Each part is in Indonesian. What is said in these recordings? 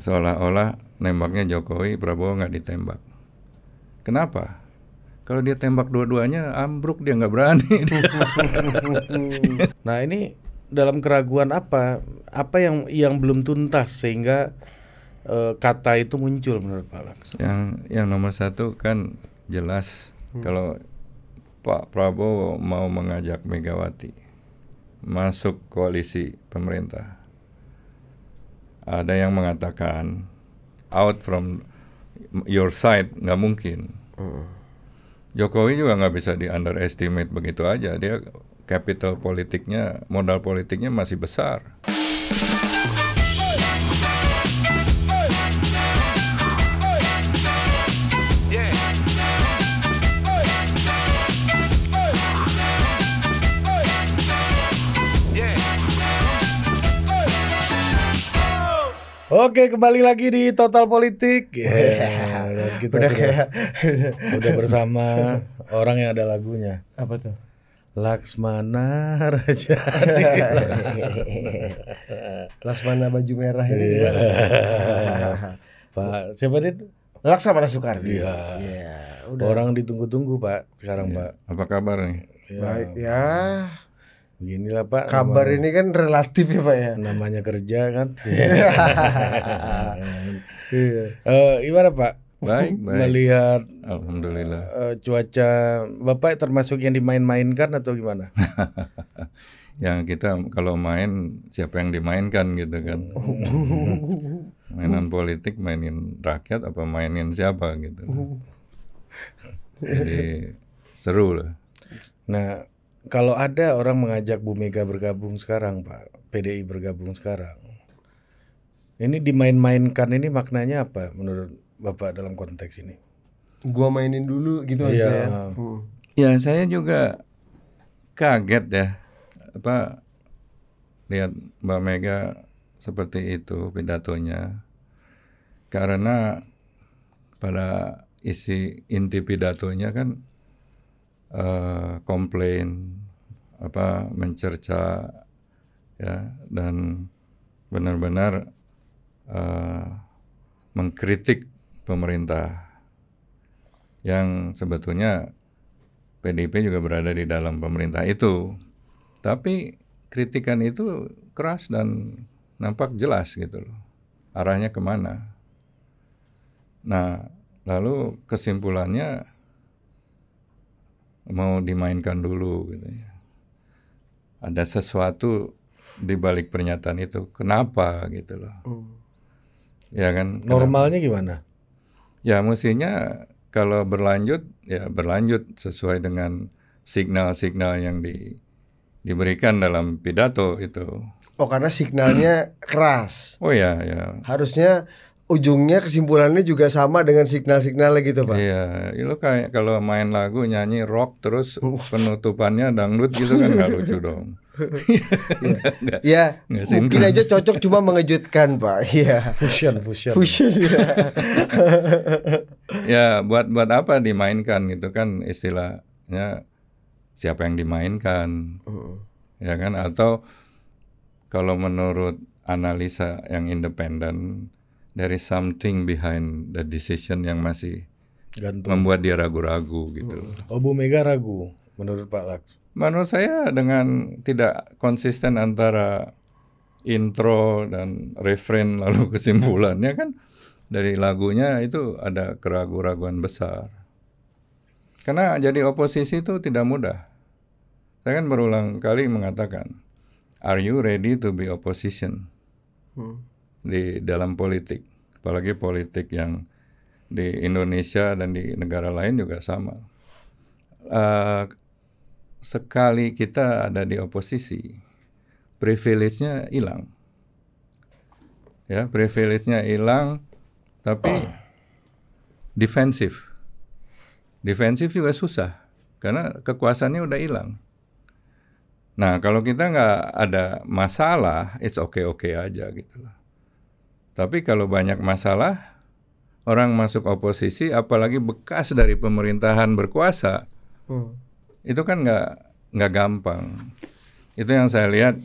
seolah-olah nembaknya Jokowi Prabowo nggak ditembak kenapa kalau dia tembak dua-duanya ambruk dia nggak berani nah ini dalam keraguan apa apa yang yang belum tuntas sehingga e, kata itu muncul menurut Pak Laksono yang yang nomor satu kan jelas hmm. kalau Pak Prabowo mau mengajak Megawati masuk koalisi pemerintah ada yang mengatakan out from your side nggak mungkin. Hmm. Jokowi juga nggak bisa di underestimate begitu aja. Dia capital politiknya, modal politiknya masih besar. Oke, kembali lagi di Total Politik. Yeah. Dan kita udah sudah, kayak udah bersama orang yang ada lagunya. Apa tuh? Laksmana Raja. Laksmana baju merah ini. Yeah. Iya. Pak, siapa dia? Laksamana Soekardi. yeah. Iya. Iya, yeah. Orang ditunggu-tunggu, Pak, sekarang, yeah. Pak. Apa kabar nih? Ya, Baik, ya. Beginilah Pak. Kabar namanya, ini kan relatif ya Pak ya. Namanya kerja kan. iya. uh, gimana Pak? Baik, baik. Melihat alhamdulillah uh, cuaca Bapak termasuk yang dimain-mainkan atau gimana? yang kita kalau main siapa yang dimainkan gitu kan. Mainan politik mainin rakyat apa mainin siapa gitu. Kan? Jadi seru lah. Nah, kalau ada orang mengajak Bu Mega bergabung sekarang, Pak, PDI bergabung sekarang, ini dimain-mainkan ini maknanya apa menurut Bapak dalam konteks ini? Gua mainin dulu gitu iya, ya. ya. Ya saya juga kaget ya apa lihat Mbak Mega seperti itu pidatonya karena pada isi inti pidatonya kan Eh, komplain apa mencerca ya dan benar-benar uh, mengkritik pemerintah yang sebetulnya PDIP juga berada di dalam pemerintah itu tapi kritikan itu keras dan nampak jelas gitu loh arahnya kemana nah lalu kesimpulannya mau dimainkan dulu gitu ya. Ada sesuatu di balik pernyataan itu. Kenapa gitu loh. Hmm. Ya kan. Normalnya kenapa? gimana? Ya mestinya kalau berlanjut ya berlanjut sesuai dengan signal-signal yang di, diberikan dalam pidato itu. Oh karena signalnya keras. Oh ya ya. Harusnya ujungnya kesimpulannya juga sama dengan signal-signal gitu pak. Iya, itu kayak kalau main lagu nyanyi rock terus uh. penutupannya dangdut gitu kan nggak lucu dong. Iya. ya, ya mungkin aja cocok cuma mengejutkan pak. Iya. Fusion, fusion. Fusion. Ya. ya, buat buat apa dimainkan gitu kan istilahnya siapa yang dimainkan, uh. ya kan atau kalau menurut analisa yang independen dari is something behind the decision yang masih Gantung. membuat dia ragu-ragu gitu. Oh. oh Bu Mega ragu menurut Pak Laks? Menurut saya dengan tidak konsisten antara intro dan refrain lalu kesimpulannya kan dari lagunya itu ada keraguan-raguan besar. Karena jadi oposisi itu tidak mudah. Saya kan berulang kali mengatakan, are you ready to be opposition? Hmm di dalam politik. Apalagi politik yang di Indonesia dan di negara lain juga sama. Uh, sekali kita ada di oposisi, privilege-nya hilang. Ya, privilege-nya hilang, tapi defensif. Defensif juga susah karena kekuasaannya udah hilang. Nah, kalau kita nggak ada masalah, it's okay okay aja gitu tapi kalau banyak masalah, orang masuk oposisi, apalagi bekas dari pemerintahan berkuasa, hmm. itu kan nggak nggak gampang. Itu yang saya lihat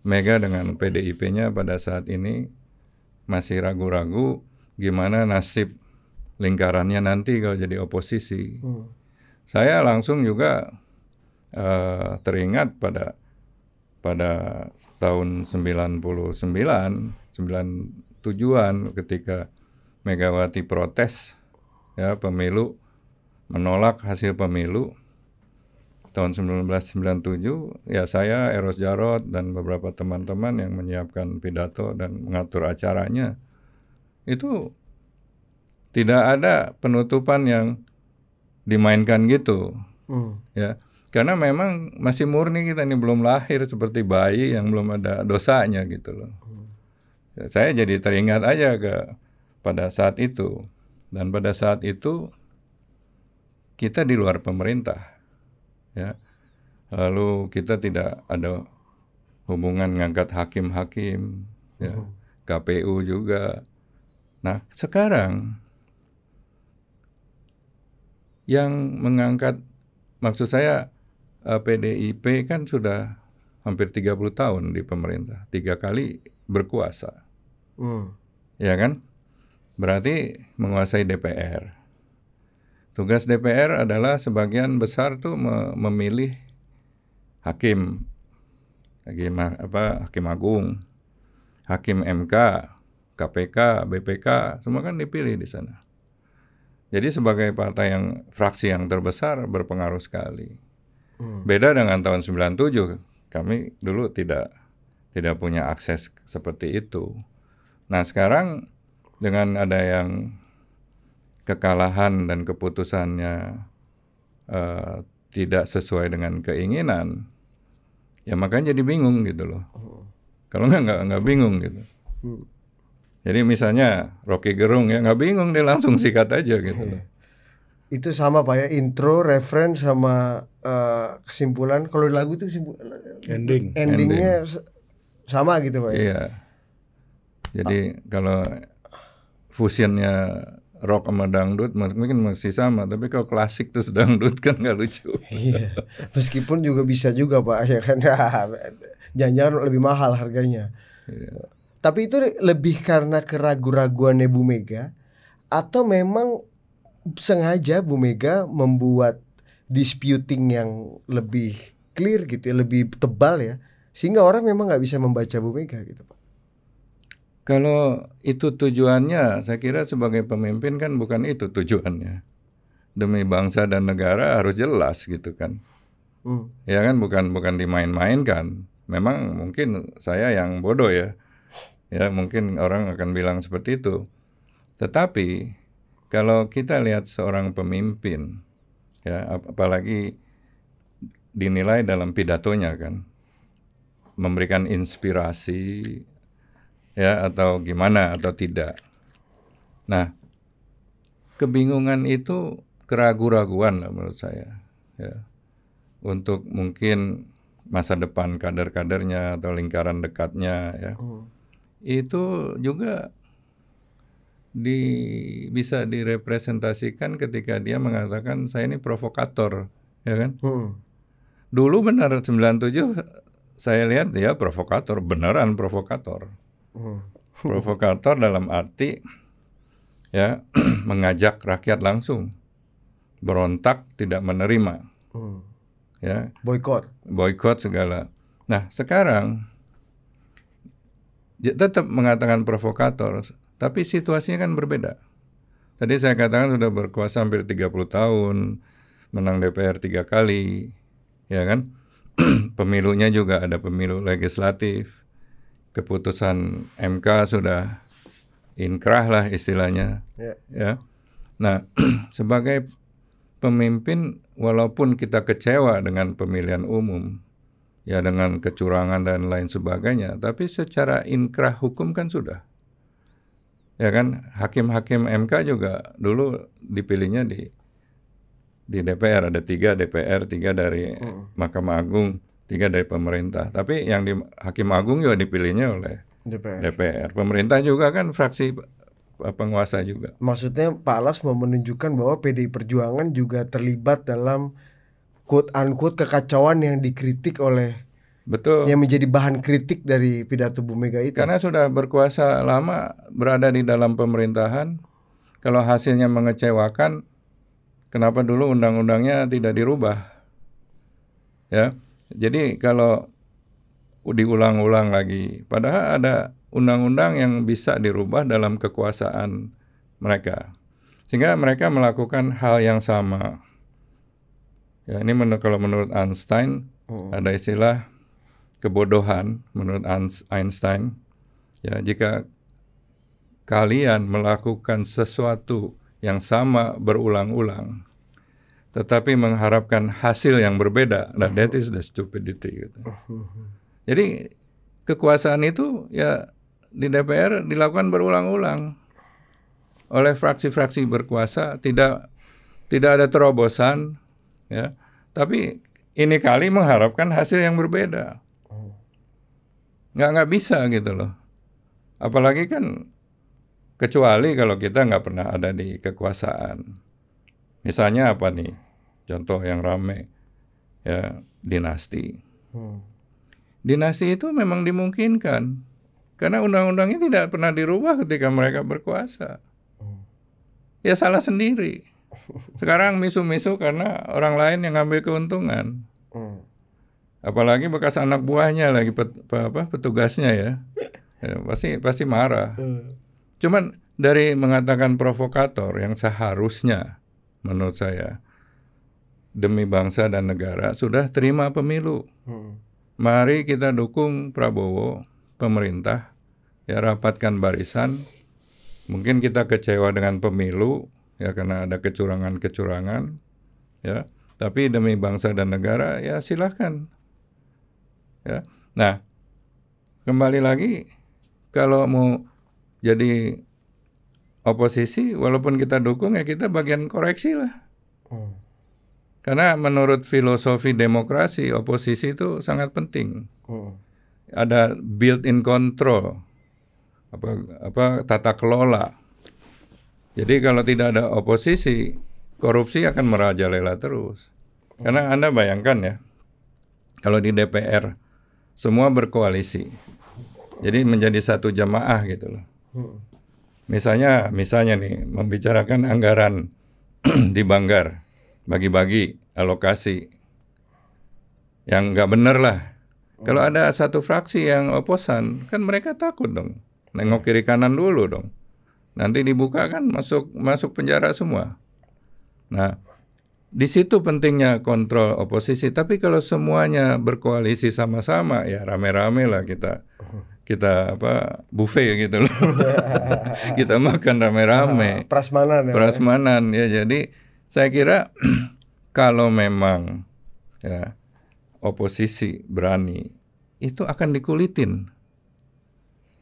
Mega dengan PDIP-nya pada saat ini masih ragu-ragu gimana nasib lingkarannya nanti kalau jadi oposisi. Hmm. Saya langsung juga uh, teringat pada pada tahun 99 sembilan tujuan ketika Megawati protes ya pemilu menolak hasil pemilu tahun 1997 ya saya Eros Jarot dan beberapa teman-teman yang menyiapkan pidato dan mengatur acaranya itu tidak ada penutupan yang dimainkan gitu hmm. ya karena memang masih murni kita ini belum lahir seperti bayi yang belum ada dosanya gitu loh hmm saya jadi teringat aja ke pada saat itu dan pada saat itu kita di luar pemerintah ya lalu kita tidak ada hubungan ngangkat hakim-hakim ya hmm. KPU juga nah sekarang yang mengangkat maksud saya PDIP eh, kan sudah hampir 30 tahun di pemerintah tiga kali berkuasa Hmm. Ya kan? Berarti menguasai DPR. Tugas DPR adalah sebagian besar tuh memilih hakim, hakim apa hakim agung, hakim MK, KPK, BPK, semua kan dipilih di sana. Jadi sebagai partai yang fraksi yang terbesar berpengaruh sekali. Hmm. Beda dengan tahun 97, kami dulu tidak tidak punya akses seperti itu. Nah sekarang dengan ada yang kekalahan dan keputusannya uh, tidak sesuai dengan keinginan, ya makanya jadi bingung gitu loh. Kalau nggak nggak nggak bingung gitu. Jadi misalnya Rocky Gerung ya nggak bingung dia langsung sikat aja gitu loh. Itu sama pak ya intro, reference sama uh, kesimpulan. Kalau lagu itu kesimpulan ending endingnya ending. sama gitu pak ya. Iya jadi kalau fusionnya rock sama dangdut mungkin masih sama tapi kalau klasik terus dangdut kan nggak lucu iya. meskipun juga bisa juga pak ya kan jangan-jangan lebih mahal harganya iya. tapi itu lebih karena keraguan-raguannya Bu Mega atau memang sengaja Bu Mega membuat disputing yang lebih clear gitu ya lebih tebal ya sehingga orang memang nggak bisa membaca Bu Mega gitu pak kalau itu tujuannya, saya kira sebagai pemimpin kan bukan itu tujuannya. Demi bangsa dan negara harus jelas gitu kan. Hmm. Ya kan bukan bukan dimain-mainkan. Memang mungkin saya yang bodoh ya. Ya mungkin orang akan bilang seperti itu. Tetapi kalau kita lihat seorang pemimpin ya apalagi dinilai dalam pidatonya kan memberikan inspirasi ya atau gimana atau tidak. Nah, kebingungan itu keraguan-raguan lah menurut saya. Ya. Untuk mungkin masa depan kader-kadernya atau lingkaran dekatnya ya. Hmm. Itu juga di bisa direpresentasikan ketika dia mengatakan saya ini provokator, ya kan? Hmm. Dulu benar 97 saya lihat dia provokator, beneran provokator. Hmm. Provokator dalam arti ya mengajak rakyat langsung berontak tidak menerima hmm. ya boykot boykot segala nah sekarang ya, tetap mengatakan provokator tapi situasinya kan berbeda tadi saya katakan sudah berkuasa hampir 30 tahun menang DPR tiga kali ya kan pemilunya juga ada pemilu legislatif keputusan MK sudah inkrah lah istilahnya yeah. ya nah sebagai pemimpin walaupun kita kecewa dengan pemilihan umum ya dengan kecurangan dan lain sebagainya tapi secara inkrah hukum kan sudah ya kan hakim-hakim MK juga dulu dipilihnya di di DPR ada tiga DPR tiga dari mm. Mahkamah Agung tiga dari pemerintah. Tapi yang di Hakim Agung juga dipilihnya oleh DPR. DPR. Pemerintah juga kan fraksi e, penguasa juga. Maksudnya Pak Alas mau menunjukkan bahwa PDI Perjuangan juga terlibat dalam quote unquote kekacauan yang dikritik oleh Betul. Yang menjadi bahan kritik dari pidato Bu Mega itu. Karena sudah berkuasa lama berada di dalam pemerintahan, kalau hasilnya mengecewakan, kenapa dulu undang-undangnya tidak dirubah? Ya. Jadi kalau diulang-ulang lagi, padahal ada undang-undang yang bisa dirubah dalam kekuasaan mereka. Sehingga mereka melakukan hal yang sama. Ya, ini menur kalau menurut Einstein oh. ada istilah kebodohan menurut Einstein. Ya, jika kalian melakukan sesuatu yang sama berulang-ulang, tetapi mengharapkan hasil yang berbeda. Nah, that is the stupidity. Gitu. Jadi kekuasaan itu ya di DPR dilakukan berulang-ulang oleh fraksi-fraksi berkuasa tidak tidak ada terobosan ya tapi ini kali mengharapkan hasil yang berbeda nggak nggak bisa gitu loh apalagi kan kecuali kalau kita nggak pernah ada di kekuasaan Misalnya apa nih? Contoh yang rame ya dinasti. Hmm. Dinasti itu memang dimungkinkan karena undang-undangnya tidak pernah dirubah ketika mereka berkuasa. Hmm. Ya salah sendiri. Sekarang misu-misu karena orang lain yang ngambil keuntungan. Hmm. Apalagi bekas anak buahnya lagi pet, apa petugasnya ya. ya pasti pasti marah. Hmm. Cuman dari mengatakan provokator yang seharusnya menurut saya demi bangsa dan negara sudah terima pemilu. Hmm. Mari kita dukung Prabowo, pemerintah, ya rapatkan barisan. Mungkin kita kecewa dengan pemilu, ya karena ada kecurangan-kecurangan, ya. Tapi demi bangsa dan negara, ya silahkan. Ya, nah kembali lagi kalau mau jadi oposisi walaupun kita dukung ya kita bagian koreksi lah. Hmm. Karena menurut filosofi demokrasi oposisi itu sangat penting. Hmm. Ada built-in control apa apa tata kelola. Jadi kalau tidak ada oposisi, korupsi akan merajalela terus. Karena Anda bayangkan ya, kalau di DPR semua berkoalisi. Jadi menjadi satu jamaah gitu loh. Hmm. Misalnya, misalnya nih membicarakan anggaran di Banggar, bagi-bagi alokasi yang nggak bener lah. Kalau ada satu fraksi yang oposan, kan mereka takut dong. Nengok kiri kanan dulu dong. Nanti dibuka kan masuk masuk penjara semua. Nah, di situ pentingnya kontrol oposisi. Tapi kalau semuanya berkoalisi sama-sama, ya rame-rame lah kita kita apa buffet ya gitu loh. kita makan rame-rame. Ah, prasmanan. Ya. Prasmanan ya. Jadi saya kira kalau memang ya oposisi berani itu akan dikulitin.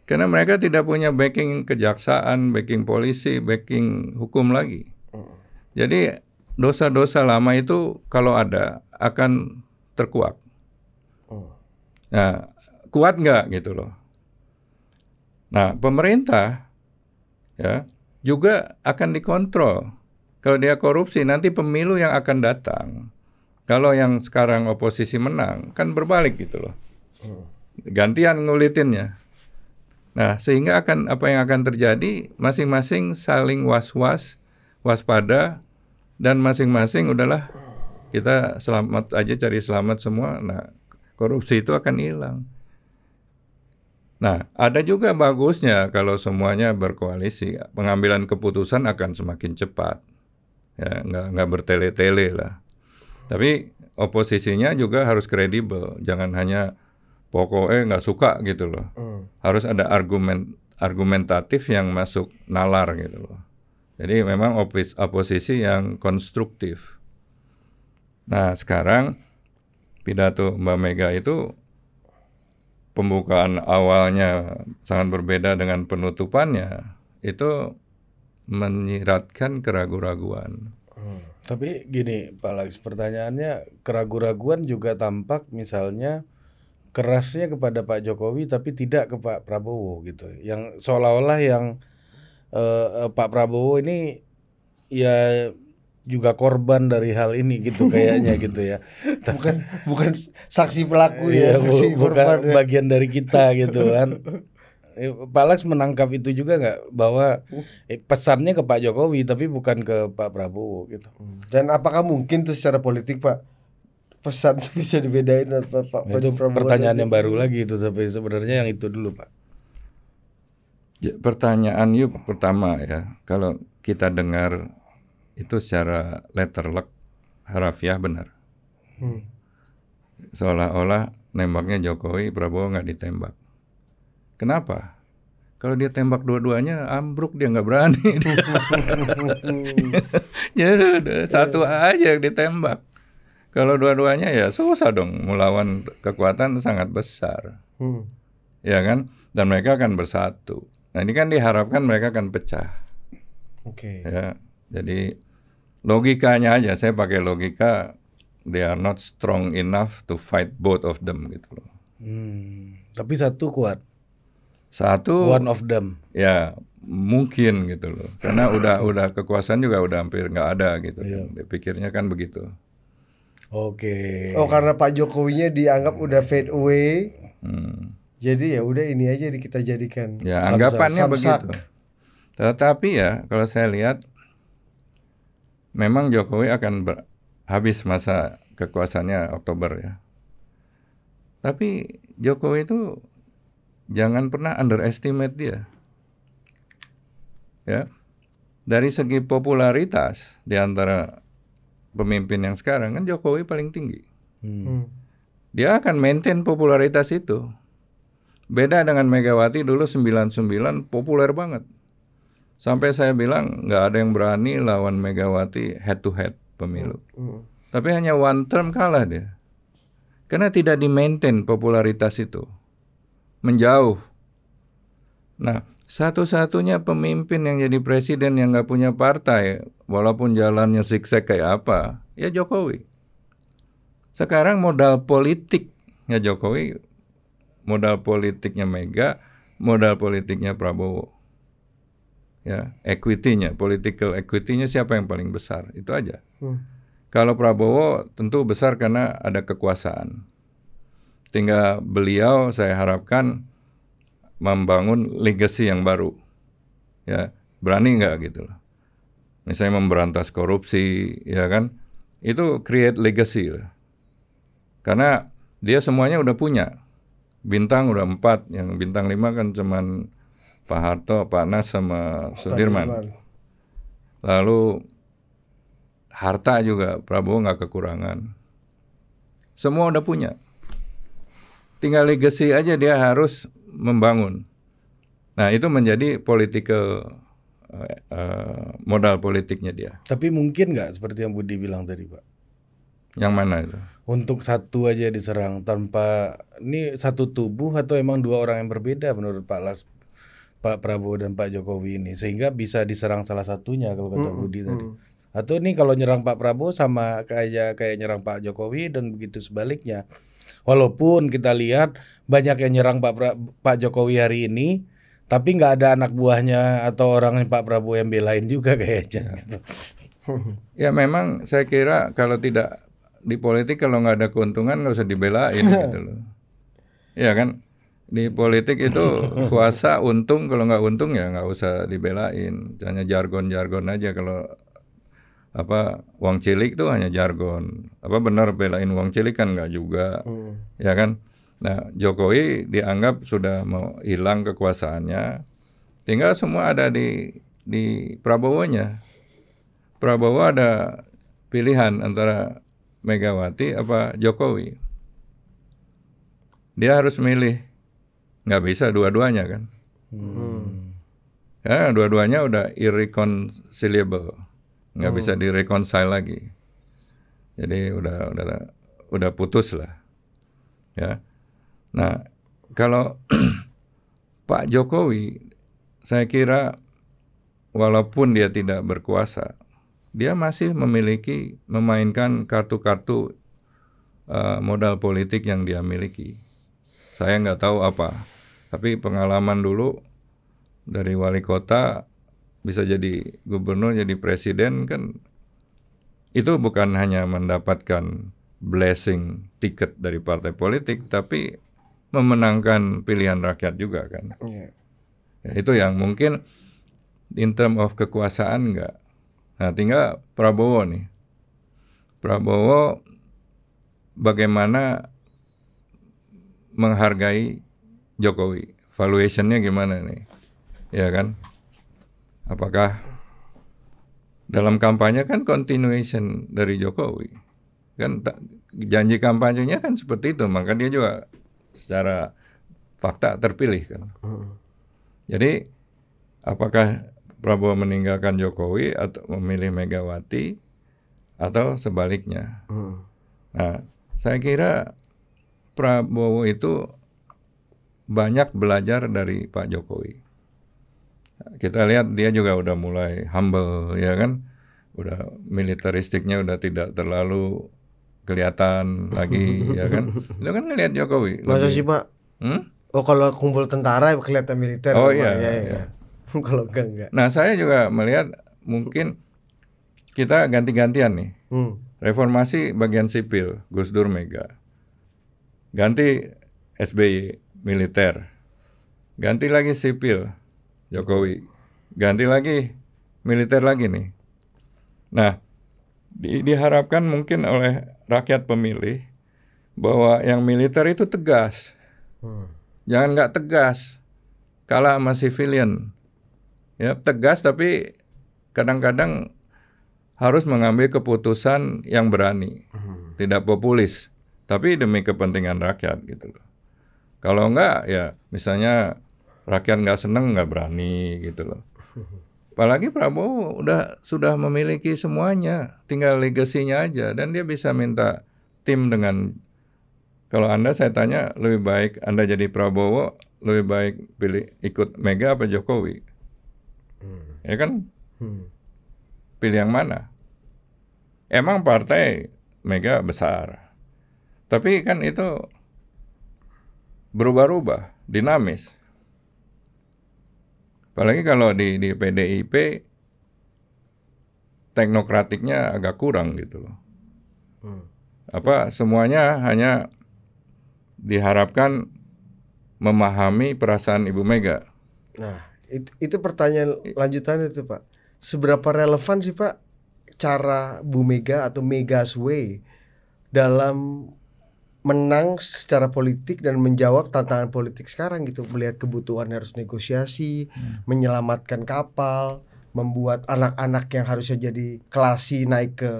Karena mereka tidak punya backing kejaksaan, backing polisi, backing hukum lagi. Hmm. Jadi dosa-dosa lama itu kalau ada akan terkuak. Hmm. Nah, kuat nggak gitu loh. Nah, pemerintah ya juga akan dikontrol. Kalau dia korupsi, nanti pemilu yang akan datang. Kalau yang sekarang oposisi menang, kan berbalik gitu loh. Hmm. Gantian ngulitinnya. Nah, sehingga akan apa yang akan terjadi, masing-masing saling was-was, waspada, dan masing-masing udahlah kita selamat aja cari selamat semua. Nah, korupsi itu akan hilang. Nah, ada juga bagusnya kalau semuanya berkoalisi, pengambilan keputusan akan semakin cepat, ya nggak nggak bertele-tele lah. Tapi oposisinya juga harus kredibel, jangan hanya pokoknya eh, nggak suka gitu loh. Hmm. Harus ada argumen argumentatif yang masuk nalar gitu loh. Jadi memang opis, oposisi yang konstruktif. Nah sekarang pidato Mbak Mega itu pembukaan awalnya sangat berbeda dengan penutupannya, itu menyiratkan keraguan-raguan. Hmm. Tapi gini, Pak Lagis, pertanyaannya keraguan-raguan juga tampak misalnya kerasnya kepada Pak Jokowi tapi tidak ke Pak Prabowo gitu. Yang seolah-olah yang eh, eh Pak Prabowo ini ya juga korban dari hal ini gitu kayaknya gitu ya. bukan bukan saksi pelaku ya, ya saksi bu, korban bagian ya. bagian dari kita gitu kan. Eh, Pak Alex menangkap itu juga nggak bahwa uh. eh, pesannya ke Pak Jokowi tapi bukan ke Pak Prabowo gitu. Hmm. Dan apakah mungkin tuh secara politik Pak pesan bisa dibedain Pak, Pak nah, itu Prabowo? Pertanyaan yang baru lagi itu tapi sebenarnya yang itu dulu Pak. Ya, pertanyaan yuk pertama ya kalau kita dengar itu secara letter luck harafiah benar. Hmm. Seolah-olah nembaknya Jokowi, Prabowo nggak ditembak. Kenapa? Kalau dia tembak dua-duanya, ambruk dia nggak berani. Jadi satu aja yang ditembak. Kalau dua-duanya ya susah dong melawan kekuatan sangat besar. Hmm. Ya kan? Dan mereka akan bersatu. Nah ini kan diharapkan mereka akan pecah. Oke. Okay. Ya, jadi logikanya aja saya pakai logika they are not strong enough to fight both of them gitu loh. Hmm, tapi satu kuat. Satu one of them. Ya, mungkin gitu loh. Karena udah udah kekuasaan juga udah hampir nggak ada gitu. Yeah. Pikirnya kan begitu. Oke. Okay. Oh, karena Pak Jokowinya dianggap hmm. udah fade away. Hmm. Jadi ya udah ini aja kita jadikan. Ya, anggapannya samsak. begitu. Tetapi ya kalau saya lihat memang Jokowi akan habis masa kekuasaannya Oktober ya. Tapi Jokowi itu jangan pernah underestimate dia. Ya. Dari segi popularitas di antara pemimpin yang sekarang kan Jokowi paling tinggi. Hmm. hmm. Dia akan maintain popularitas itu. Beda dengan Megawati dulu 99 populer banget. Sampai saya bilang nggak ada yang berani lawan Megawati head to head pemilu. Hmm. hmm. Tapi hanya one term kalah dia. Karena tidak di maintain popularitas itu. Menjauh. Nah, satu-satunya pemimpin yang jadi presiden yang nggak punya partai, walaupun jalannya siksa kayak apa, ya Jokowi. Sekarang modal politiknya Jokowi, modal politiknya Mega, modal politiknya Prabowo ya equity-nya, political equity-nya siapa yang paling besar itu aja. Hmm. Kalau Prabowo tentu besar karena ada kekuasaan. Tinggal beliau saya harapkan membangun legacy yang baru, ya berani nggak gitu loh. Misalnya memberantas korupsi, ya kan itu create legacy lah. Karena dia semuanya udah punya bintang udah empat, yang bintang lima kan cuman Pak Harto, Pak Nas sama Sudirman. Lalu harta juga Prabowo nggak kekurangan. Semua udah punya. Tinggal legacy aja dia harus membangun. Nah itu menjadi political uh, modal politiknya dia. Tapi mungkin nggak seperti yang Budi bilang tadi Pak? Yang mana itu? Untuk satu aja diserang tanpa ini satu tubuh atau emang dua orang yang berbeda menurut Pak Las Pak Prabowo dan Pak Jokowi ini sehingga bisa diserang salah satunya kalau kata hmm, Budi hmm. tadi. Atau nih kalau nyerang Pak Prabowo sama kayak kayak nyerang Pak Jokowi dan begitu sebaliknya. Walaupun kita lihat banyak yang nyerang Pak pra, Pak Jokowi hari ini tapi nggak ada anak buahnya atau orang Pak Prabowo yang belain juga kayaknya. Ya. Gitu. ya memang saya kira kalau tidak di politik kalau nggak ada keuntungan nggak usah dibelain gitu loh. Ya kan? di politik itu kuasa untung kalau nggak untung ya nggak usah dibelain hanya jargon-jargon aja kalau apa uang cilik tuh hanya jargon apa benar belain uang cilik kan nggak juga hmm. ya kan nah Jokowi dianggap sudah mau hilang kekuasaannya tinggal semua ada di di Prabowo nya Prabowo ada pilihan antara Megawati apa Jokowi dia harus milih nggak bisa dua-duanya kan. Hmm. Ya, dua-duanya udah irreconcilable, nggak hmm. bisa oh. direconcile lagi. Jadi udah udah udah putus lah. Ya. Nah, kalau Pak Jokowi saya kira walaupun dia tidak berkuasa, dia masih memiliki memainkan kartu-kartu uh, modal politik yang dia miliki. Saya nggak tahu apa tapi pengalaman dulu dari wali kota bisa jadi gubernur, jadi presiden kan itu bukan hanya mendapatkan blessing tiket dari partai politik, tapi memenangkan pilihan rakyat juga kan. Iya. Ya, itu yang mungkin in term of kekuasaan enggak. Nah tinggal Prabowo nih. Prabowo bagaimana menghargai Jokowi? Valuationnya gimana nih? Ya kan? Apakah dalam kampanye kan continuation dari Jokowi kan janji kampanyenya kan seperti itu maka dia juga secara fakta terpilih kan hmm. jadi apakah Prabowo meninggalkan Jokowi atau memilih Megawati atau sebaliknya hmm. nah saya kira Prabowo itu banyak belajar dari Pak Jokowi. Kita lihat dia juga udah mulai humble ya kan, udah militeristiknya udah tidak terlalu kelihatan lagi ya kan. Lo kan ngelihat Jokowi. Masa sih Pak? Hmm? Oh kalau kumpul tentara kelihatan militer. Oh iya. iya, iya. iya. kalau enggak enggak. Nah saya juga melihat mungkin kita ganti-gantian nih. Hmm. Reformasi bagian sipil Gus Dur Mega. Ganti SBY militer. Ganti lagi sipil, Jokowi. Ganti lagi militer lagi nih. Nah, di, diharapkan mungkin oleh rakyat pemilih bahwa yang militer itu tegas. Hmm. Jangan nggak tegas. Kalah sama civilian. Ya, tegas tapi kadang-kadang harus mengambil keputusan yang berani, hmm. tidak populis, tapi demi kepentingan rakyat gitu loh. Kalau enggak ya misalnya rakyat nggak seneng nggak berani gitu loh. Apalagi Prabowo udah sudah memiliki semuanya, tinggal legasinya aja dan dia bisa minta tim dengan kalau Anda saya tanya lebih baik Anda jadi Prabowo lebih baik pilih ikut Mega apa Jokowi? Hmm. Ya kan? Hmm. Pilih yang mana? Emang partai Mega besar. Tapi kan itu berubah-ubah, dinamis. Apalagi kalau di, di PDIP teknokratiknya agak kurang gitu loh. Hmm. Apa semuanya hanya diharapkan memahami perasaan Ibu Mega. Nah, itu, itu pertanyaan lanjutannya itu Pak. Seberapa relevan sih Pak cara Bu Mega atau Mega's Way dalam menang secara politik dan menjawab tantangan politik sekarang gitu melihat kebutuhan harus negosiasi hmm. menyelamatkan kapal membuat anak-anak yang harusnya jadi kelasi naik ke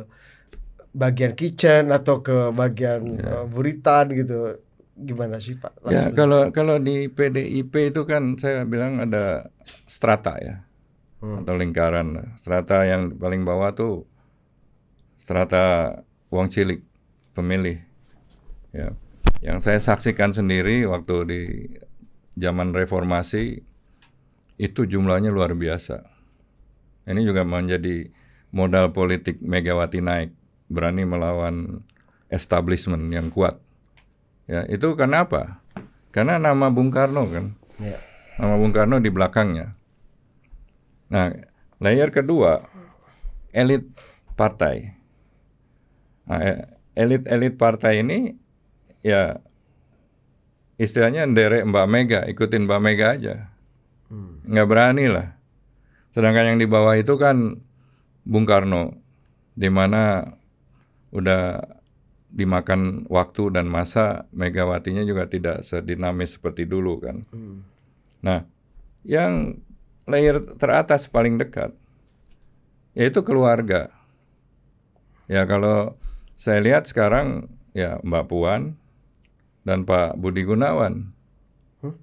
bagian kitchen atau ke bagian yeah. Ya. uh, buritan gitu gimana sih Pak? Ya, Langsung. Ya kalau kalau di PDIP itu kan saya bilang ada strata ya hmm. atau lingkaran strata yang paling bawah tuh strata uang cilik pemilih Ya. Yang saya saksikan sendiri waktu di zaman reformasi itu jumlahnya luar biasa. Ini juga menjadi modal politik Megawati naik, berani melawan establishment yang kuat. Ya, itu karena apa? Karena nama Bung Karno kan. Ya. Nama Bung Karno di belakangnya. Nah, layer kedua elit partai. Nah, e-, elit-elit partai ini ya istilahnya nderek Mbak Mega, ikutin Mbak Mega aja. Hmm. Nggak berani lah. Sedangkan yang di bawah itu kan Bung Karno, di mana udah dimakan waktu dan masa Megawatinya juga tidak sedinamis seperti dulu kan. Hmm. Nah, yang layer teratas paling dekat yaitu keluarga. Ya kalau saya lihat sekarang ya Mbak Puan, dan Pak Budi Gunawan. Hmm?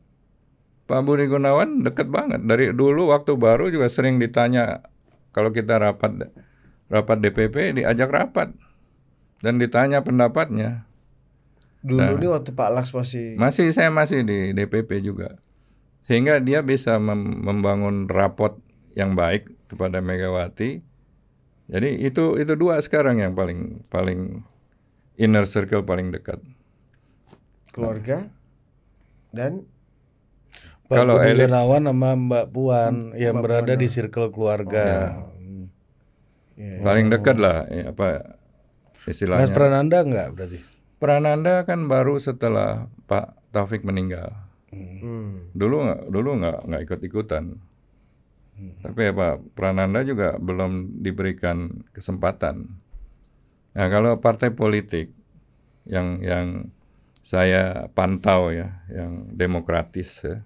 Pak Budi Gunawan deket banget. Dari dulu waktu baru juga sering ditanya kalau kita rapat rapat DPP diajak rapat dan ditanya pendapatnya. Dulu nah, ini waktu Pak Laks masih masih saya masih di DPP juga. Sehingga dia bisa mem membangun rapot yang baik kepada Megawati. Jadi itu itu dua sekarang yang paling paling inner circle paling dekat keluarga dan Pak Kalau Budi sama Mbak Puan Mbak yang berada Puan. di circle keluarga. Oh, ya. ya. Paling dekat lah iya, apa istilahnya. Mas Prananda enggak berarti? Prananda kan baru setelah Pak Taufik meninggal. Hmm. Dulu nggak dulu nggak nggak ikut-ikutan. Hmm. Tapi ya Pak Prananda juga belum diberikan kesempatan. Nah, kalau partai politik yang yang saya pantau ya yang demokratis ya,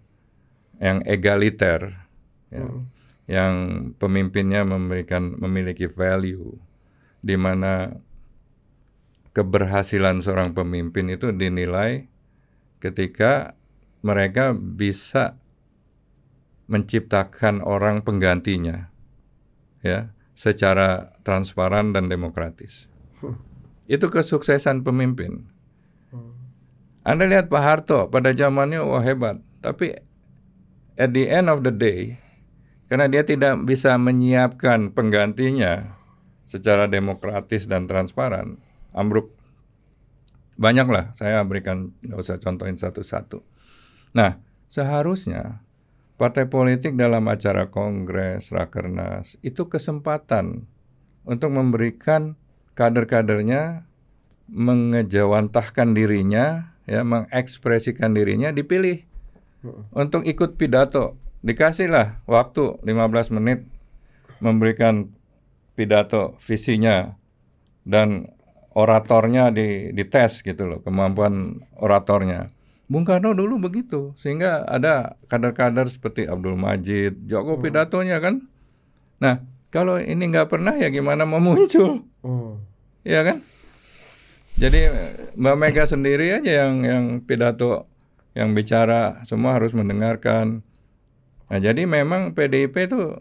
yang egaliter ya, hmm. yang pemimpinnya memberikan memiliki value di mana keberhasilan seorang pemimpin itu dinilai ketika mereka bisa menciptakan orang penggantinya ya secara transparan dan demokratis. Hmm. Itu kesuksesan pemimpin. Anda lihat Pak Harto pada zamannya wah hebat, tapi at the end of the day karena dia tidak bisa menyiapkan penggantinya secara demokratis dan transparan, ambruk. Banyaklah saya berikan nggak usah contohin satu-satu. Nah, seharusnya partai politik dalam acara kongres, rakernas itu kesempatan untuk memberikan kader-kadernya mengejawantahkan dirinya ya mengekspresikan dirinya dipilih untuk ikut pidato. Dikasihlah waktu 15 menit memberikan pidato visinya dan oratornya di tes gitu loh, kemampuan oratornya. Bung Karno dulu begitu, sehingga ada kader-kader seperti Abdul Majid, Joko pidatonya kan. Nah, kalau ini nggak pernah ya gimana mau muncul? Ya kan? Jadi Mbak Mega sendiri aja yang yang pidato, yang bicara semua harus mendengarkan. Nah, jadi memang PDIP itu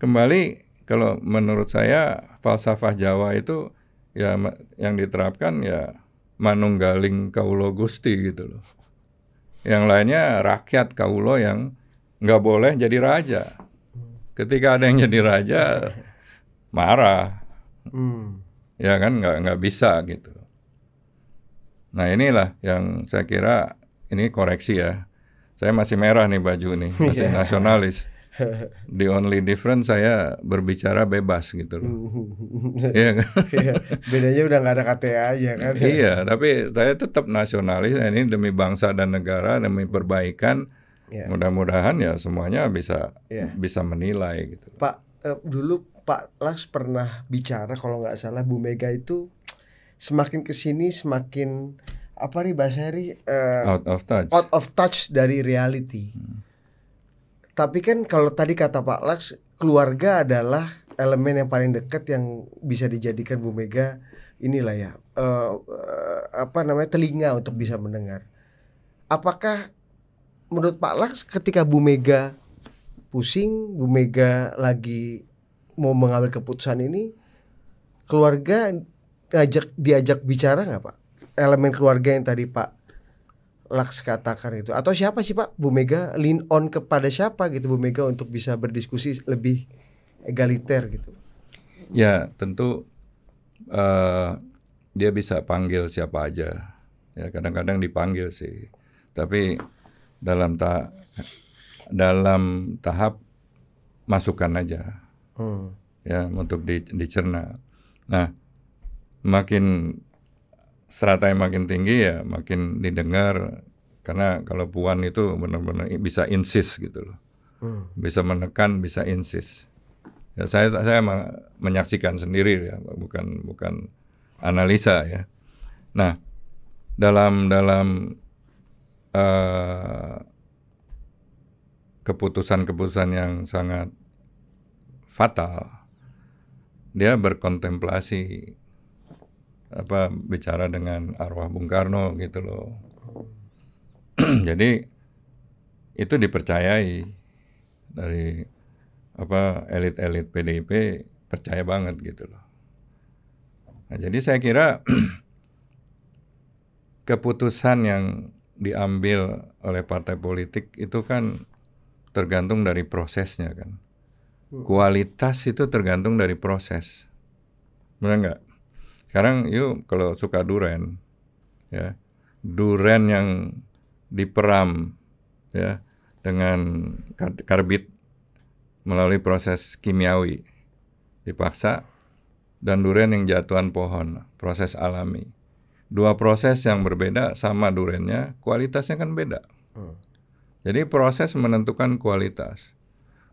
kembali kalau menurut saya falsafah Jawa itu ya yang diterapkan ya manunggaling kaulo gusti gitu loh. Yang lainnya rakyat kaulo yang nggak boleh jadi raja. Ketika ada yang jadi raja marah. Hmm ya kan nggak nggak bisa gitu nah inilah yang saya kira ini koreksi ya saya masih merah nih baju nih iya. masih yeah. nasionalis the only difference saya berbicara bebas gitu loh. iya kan? Iya. bedanya udah nggak ada KTA aja kan. iya, tapi saya tetap nasionalis nah, ini demi bangsa dan negara, demi perbaikan. Yeah. Mudah-mudahan ya semuanya bisa yeah. bisa menilai gitu. Pak, eh, dulu Pak Laks pernah bicara kalau nggak salah Bu Mega itu semakin kesini semakin apa nih bahasa ri uh, eh, out of touch out of touch dari reality. Hmm. Tapi kan kalau tadi kata Pak Laks keluarga adalah elemen yang paling dekat yang bisa dijadikan Bu Mega inilah ya uh, uh, apa namanya telinga untuk bisa mendengar. Apakah menurut Pak Laks ketika Bu Mega pusing, Bu Mega lagi mau mengambil keputusan ini keluarga ngajak diajak bicara nggak pak elemen keluarga yang tadi pak Laks katakan itu atau siapa sih pak Bu Mega lean on kepada siapa gitu Bu Mega untuk bisa berdiskusi lebih egaliter gitu ya tentu uh, dia bisa panggil siapa aja ya kadang-kadang dipanggil sih tapi dalam tak dalam tahap masukan aja hmm. ya untuk di, dicerna. Nah, makin serata yang makin tinggi ya makin didengar karena kalau puan itu benar-benar bisa insis gitu loh, hmm. bisa menekan, bisa insis. Ya saya saya menyaksikan sendiri ya, bukan bukan analisa ya. Nah, dalam dalam uh, keputusan-keputusan yang sangat fatal. Dia berkontemplasi apa bicara dengan arwah Bung Karno gitu loh. Jadi itu dipercayai dari apa elit-elit PDIP percaya banget gitu loh. Nah, jadi saya kira keputusan yang diambil oleh partai politik itu kan tergantung dari prosesnya kan. Hmm. kualitas itu tergantung dari proses benar nggak sekarang yuk kalau suka duren ya duren yang diperam ya dengan karbit melalui proses kimiawi dipaksa dan duren yang jatuhan pohon proses alami dua proses yang berbeda sama durennya kualitasnya kan beda hmm. jadi proses menentukan kualitas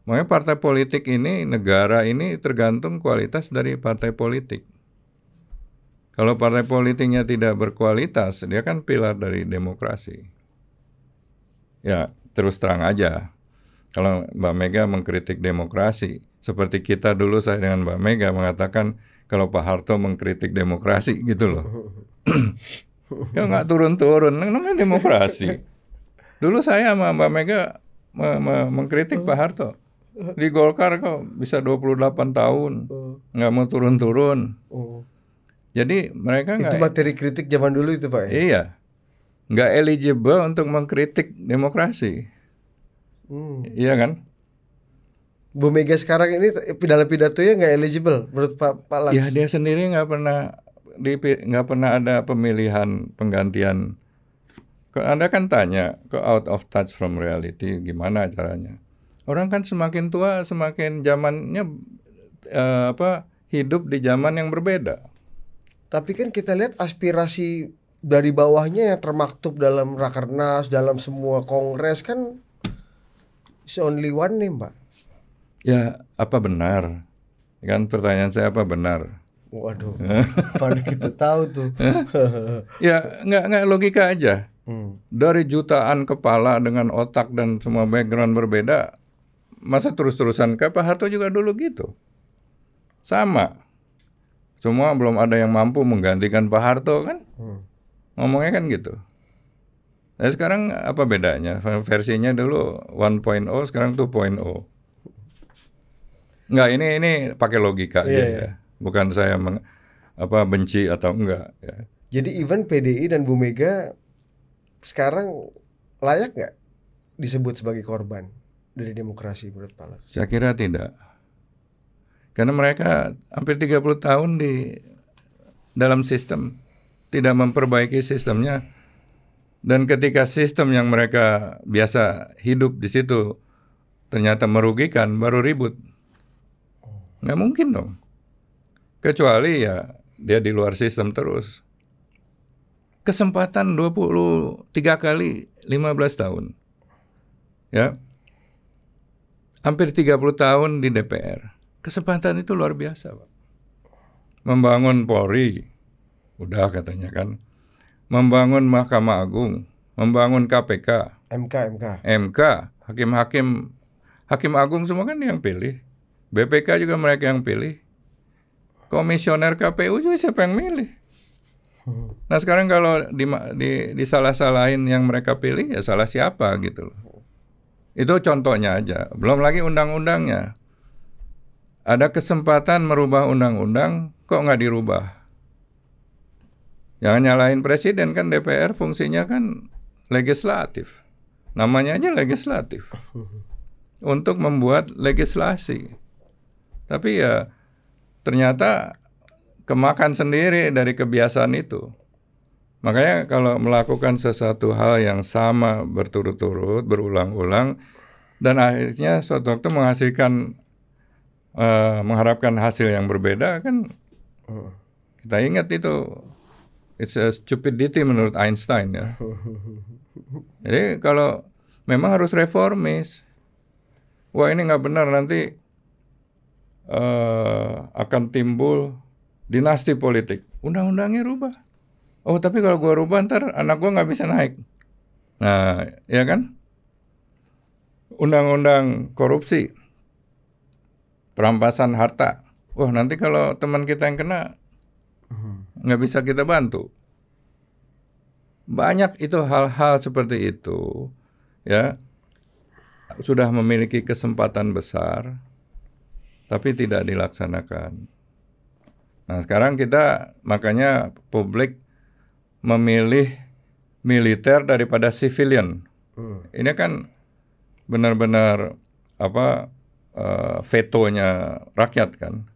Makanya partai politik ini, negara ini tergantung kualitas dari partai politik. Kalau partai politiknya tidak berkualitas, dia kan pilar dari demokrasi. Ya, terus terang aja. Kalau Mbak Mega mengkritik demokrasi, seperti kita dulu saya dengan Mbak Mega mengatakan kalau Pak Harto mengkritik demokrasi gitu loh. Ya nggak turun-turun, namanya demokrasi. Dulu saya sama Mbak Mega me me mengkritik Pak Harto. Di Golkar kok bisa 28 tahun. Oh. Nggak mau turun-turun. Oh. Jadi mereka nggak... Itu materi kritik zaman dulu itu Pak? Ya? Iya. Nggak eligible untuk mengkritik demokrasi. Hmm. Iya kan? Bu Mega sekarang ini dalam pidatonya nggak eligible menurut Pak Pak Lans. Ya dia sendiri nggak pernah nggak pernah ada pemilihan penggantian. Anda kan tanya ke out of touch from reality gimana caranya? Orang kan semakin tua semakin zamannya uh, apa hidup di zaman yang berbeda. Tapi kan kita lihat aspirasi dari bawahnya yang termaktub dalam rakernas, dalam semua kongres kan is only one nih, mbak. Ya, apa benar? Kan pertanyaan saya apa benar? Waduh, mana kita tahu tuh. ya, nggak nggak logika aja. Hmm. Dari jutaan kepala dengan otak dan semua background berbeda, masa terus-terusan kayak Pak Harto juga dulu gitu. Sama. Semua belum ada yang mampu menggantikan Pak Harto kan? Hmm. Ngomongnya kan gitu. Nah sekarang apa bedanya? Versinya dulu 1.0, sekarang 2.0. Enggak, ini ini pakai logika yeah, aja yeah. ya. Iya. Bukan saya meng, apa benci atau enggak ya. Jadi even PDI dan Bu Mega sekarang layak nggak disebut sebagai korban? dari demokrasi menurut Pak Laks? Saya kira tidak. Karena mereka hampir 30 tahun di dalam sistem tidak memperbaiki sistemnya dan ketika sistem yang mereka biasa hidup di situ ternyata merugikan baru ribut. Nggak mungkin dong. Kecuali ya dia di luar sistem terus kesempatan 23 kali 15 tahun. Ya hampir 30 tahun di DPR. Kesempatan itu luar biasa, Pak. Membangun Polri, udah katanya kan. Membangun Mahkamah Agung, membangun KPK, MK, MK. MK, hakim-hakim hakim agung semua kan yang pilih. BPK juga mereka yang pilih. Komisioner KPU juga siapa yang milih? Nah sekarang kalau di, di, di disalah-salahin yang mereka pilih ya salah siapa gitu loh. Itu contohnya aja. Belum lagi undang-undangnya. Ada kesempatan merubah undang-undang, kok nggak dirubah? Jangan nyalain presiden kan DPR fungsinya kan legislatif. Namanya aja legislatif. Untuk membuat legislasi. Tapi ya ternyata kemakan sendiri dari kebiasaan itu. Makanya kalau melakukan sesuatu hal yang sama berturut-turut, berulang-ulang, dan akhirnya suatu waktu menghasilkan, uh, mengharapkan hasil yang berbeda kan, kita ingat itu it's a stupidity menurut Einstein ya. Jadi kalau memang harus reformis, wah ini nggak benar nanti uh, akan timbul dinasti politik, undang-undangnya rubah oh tapi kalau gue rubah ntar anak gue nggak bisa naik. Nah, ya kan? Undang-undang korupsi, perampasan harta. Wah nanti kalau teman kita yang kena, hmm. nggak bisa kita bantu. Banyak itu hal-hal seperti itu, ya sudah memiliki kesempatan besar, tapi tidak dilaksanakan. Nah sekarang kita makanya publik memilih militer daripada civilian. Hmm. Ini kan benar-benar apa uh, vetonya rakyat kan.